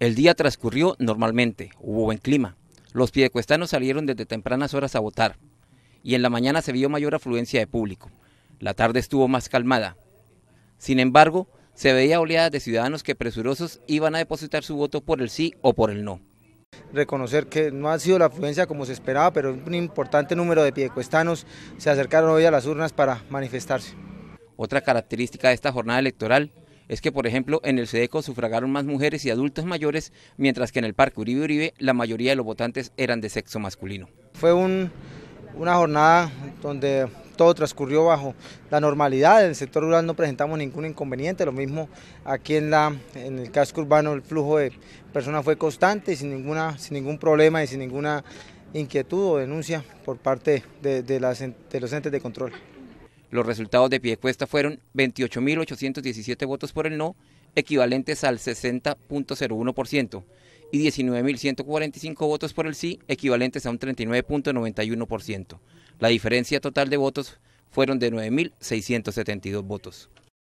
El día transcurrió normalmente, hubo buen clima. Los piedecuestanos salieron desde tempranas horas a votar y en la mañana se vio mayor afluencia de público. La tarde estuvo más calmada. Sin embargo, se veía oleadas de ciudadanos que presurosos iban a depositar su voto por el sí o por el no. Reconocer que no ha sido la afluencia como se esperaba, pero un importante número de piedecuestanos se acercaron hoy a las urnas para manifestarse. Otra característica de esta jornada electoral es que, por ejemplo, en el SEDECO sufragaron más mujeres y adultos mayores, mientras que en el Parque Uribe Uribe la mayoría de los votantes eran de sexo masculino. Fue una jornada donde todo transcurrió bajo la normalidad, en el sector rural no presentamos ningún inconveniente, lo mismo aquí en, la, en el casco urbano el flujo de personas fue constante y sin, ninguna, sin ningún problema y sin ninguna inquietud o denuncia por parte de, de los entes de control. Los resultados de Piedecuesta fueron 28.817 votos por el no, equivalentes al 60.01%, y 19.145 votos por el sí, equivalentes a un 39.91%. La diferencia total de votos fueron de 9.672 votos.